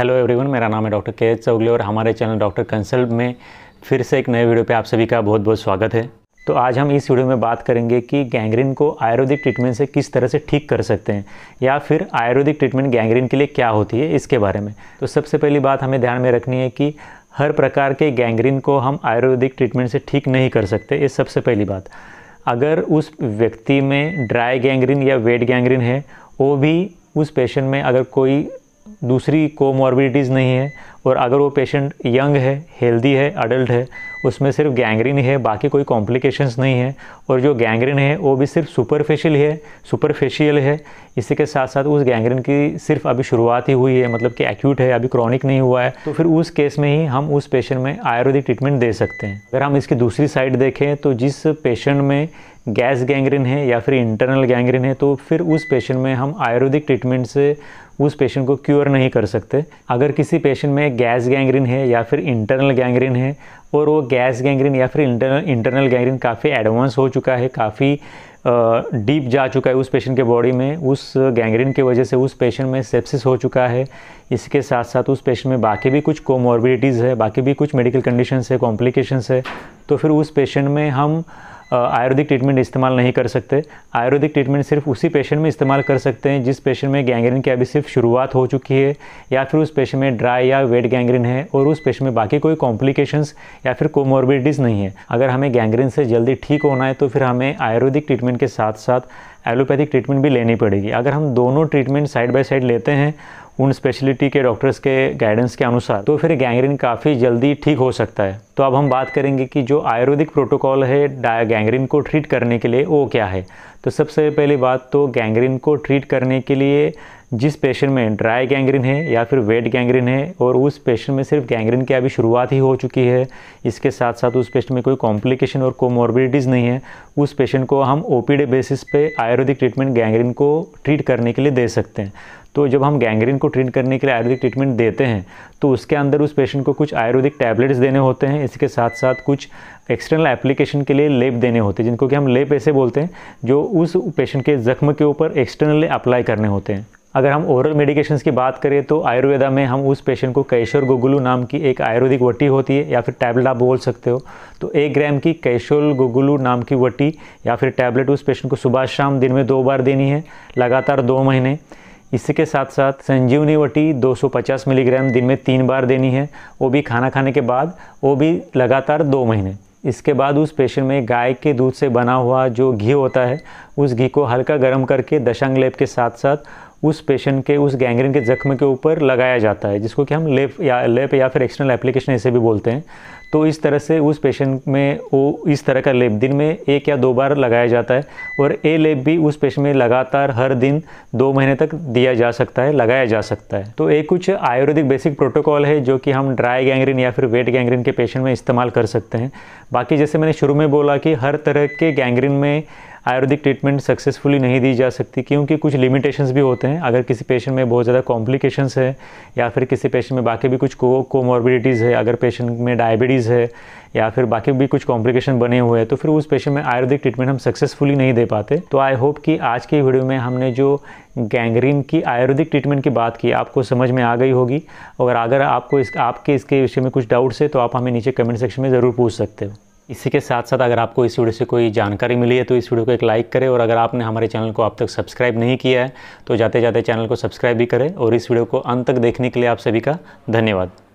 hello everyone मेरा नाम है डॉक्टर के एच चौगले और हमारे चैनल डॉक्टर कंसल्ट में फिर से एक नए वीडियो पे आप सभी का बहुत बहुत स्वागत है तो आज हम इस वीडियो में बात करेंगे कि गैंग्रीन को आयुर्वेदिक ट्रीटमेंट से किस तरह से ठीक कर सकते हैं या फिर आयुर्वेदिक ट्रीटमेंट गैंग्रीन के लिए क्या होती है इसके बारे में तो सबसे पहली बात हमें ध्यान में रखनी है कि हर प्रकार के गैंग्रीन को हम आयुर्वेदिक ट्रीटमेंट से ठीक नहीं कर सकते ये सबसे पहली बात अगर उस व्यक्ति में ड्राई गैंग्रीन या वेट गैंग्रीन है वो भी उस पेशेंट में अगर कोई दूसरी कोमॉर्बिडिटीज़ नहीं है और अगर वो पेशेंट यंग है हेल्दी है अडल्ट है उसमें सिर्फ गैंग्रीन है बाकी कोई कॉम्प्लिकेशंस नहीं है और जो गैंग्रीन है वो भी सिर्फ सुपरफेशियल है सुपरफेशियल है इसी के साथ साथ उस गैंग्रीन की सिर्फ अभी शुरुआत ही हुई है मतलब कि एक्यूट है अभी क्रॉनिक नहीं हुआ है तो फिर उस केस में ही हम उस पेशेंट में आयुर्वेदिक ट्रीटमेंट दे सकते हैं अगर हम इसकी दूसरी साइड देखें तो जिस पेशेंट में गैस गैंग्रीन है या फिर इंटरनल गैंग्रीन है तो फिर उस पेशेंट में हम आयुर्वेदिक ट्रीटमेंट से उस पेशेंट को क्योर नहीं कर सकते अगर किसी पेशेंट में में गैस गैंग्रीन है या फिर इंटरनल गैंग्रीन है और वो गैस गैंग्रीन या फिर इंटरनल इंटरनल गैंग्रीन काफ़ी एडवांस हो चुका है काफ़ी डीप जा चुका है उस पेशेंट के बॉडी में उस गैंग्रीन की वजह से उस पेशेंट में सेप्सिस हो चुका है इसके साथ साथ उस पेशेंट में बाकी भी कुछ कोमॉर्बिडिटीज़ है बाकी भी कुछ मेडिकल कंडीशंस है कॉम्प्लिकेशंस है तो फिर उस पेशेंट में हम आयुर्वेदिक ट्रीटमेंट इस्तेमाल नहीं कर सकते आयुर्वेदिक ट्रीटमेंट सिर्फ उसी पेशेंट में इस्तेमाल कर सकते हैं जिस पेशेंट में गैंग्रीन की अभी सिर्फ शुरुआत हो चुकी है या फिर उस पेशेंट में ड्राई या वेट गैंग्रीन है और उस पेशेंट में बाकी कोई कॉम्प्लिकेशंस या फिर कोमोरबिडिटीज़ नहीं है अगर हमें गैंग्रीन से जल्दी ठीक होना है तो फिर हमें आयुर्वेदिक ट्रीटमेंट के साथ साथ एलोपैथिक ट्रीटमेंट भी लेनी पड़ेगी अगर हम दोनों ट्रीटमेंट साइड बाय साइड लेते हैं उन स्पेशलिटी के डॉक्टर्स के गाइडेंस के अनुसार तो फिर गैंग्रीन काफ़ी जल्दी ठीक हो सकता है तो अब हम बात करेंगे कि जो आयुर्वेदिक प्रोटोकॉल है गैंग्रीन को ट्रीट करने के लिए वो क्या है तो सबसे पहली बात तो गैंग्रीन को ट्रीट करने के लिए जिस पेशेंट में ड्राई गैंग्रीन है या फिर वेट गैंग्रीन है और उस पेशेंट में सिर्फ गैंग्रीन की अभी शुरुआत ही हो चुकी है इसके साथ साथ उस पेशेंट में कोई कॉम्प्लिकेशन और कोमोर्बिडिटीज़ नहीं है उस पेशेंट को हम ओ बेसिस पे आयुर्वेदिक ट्रीटमेंट गैंग्रीन को ट्रीट करने के लिए दे सकते हैं तो जब हम गैंग्रीन को ट्रीट करने के लिए आयुर्वेदिक ट्रीटमेंट देते हैं तो उसके अंदर उस पेशेंट को कुछ आयुर्वेदिक टैबलेट्स देने होते हैं इसके साथ साथ कुछ एक्सटर्नल एप्लीकेशन के लिए लेप देने होते हैं जिनको कि हम लेप ऐसे बोलते हैं जो उस पेशेंट के जख्म के ऊपर एक्सटर्नली अप्लाई करने होते हैं अगर हम ओरल मेडिकेशंस की बात करें तो आयुर्वेदा में हम उस पेशेंट को कैशोर गुगुलू नाम की एक आयुर्वेदिक वटी होती है या फिर टैबलेट आप बोल सकते हो तो एक ग्राम की कैशोर गोगुलू नाम की वटी या फिर टैबलेट उस पेशेंट को सुबह शाम दिन में दो बार देनी है लगातार दो महीने इसके साथ साथ संजीवनी वटी 250 मिलीग्राम दिन में तीन बार देनी है वो भी खाना खाने के बाद वो भी लगातार दो महीने इसके बाद उस पेशेंट में गाय के दूध से बना हुआ जो घी होता है उस घी को हल्का गर्म करके दशांग लेप के साथ साथ उस पेशेंट के उस गैंग्रीन के जख्म के ऊपर लगाया जाता है जिसको कि हम लेप या लेप या फिर एक्सटर्नल एप्लीकेशन ऐसे भी बोलते हैं तो इस तरह से उस पेशेंट में वो इस तरह का लेप दिन में एक या दो बार लगाया जाता है और ए लेप भी उस पेशेंट में लगातार हर दिन दो महीने तक दिया जा सकता है लगाया जा सकता है तो ये कुछ आयुर्वेदिक बेसिक प्रोटोकॉल है जो कि हम ड्राई गैंग्रीन या फिर वेट गैंग्रीन के पेशेंट में इस्तेमाल कर सकते हैं बाकी जैसे मैंने शुरू में बोला कि हर तरह के गैंग्रीन में आयुर्वेदिक ट्रीटमेंट सक्सेसफुली नहीं दी जा सकती क्योंकि कुछ लिमिटेशंस भी होते हैं अगर किसी पेशेंट में बहुत ज़्यादा कॉम्प्लिकेशंस है या फिर किसी पेशेंट में बाकी भी कुछ को कोमॉर्बिडिटीज़ है अगर पेशेंट में डायबिटीज़ है या फिर बाकी भी कुछ कॉम्प्लिकेशन बने हुए हैं तो फिर उस पेशेंट में आयुर्वेदिक ट्रीटमेंट हम सक्सेसफुली नहीं दे पाते तो आई होप कि आज की वीडियो में हमने जो गैंग्रीन की आयुर्वेदिक ट्रीटमेंट की बात की आपको समझ में आ गई होगी और अगर आपको इस आपके इसके विषय में कुछ डाउट्स है तो आप हमें नीचे कमेंट सेक्शन में ज़रूर पूछ सकते हो इसी के साथ साथ अगर आपको इस वीडियो से कोई जानकारी मिली है तो इस वीडियो को एक लाइक करें और अगर आपने हमारे चैनल को अब तक सब्सक्राइब नहीं किया है तो जाते जाते चैनल को सब्सक्राइब भी करें और इस वीडियो को अंत तक देखने के लिए आप सभी का धन्यवाद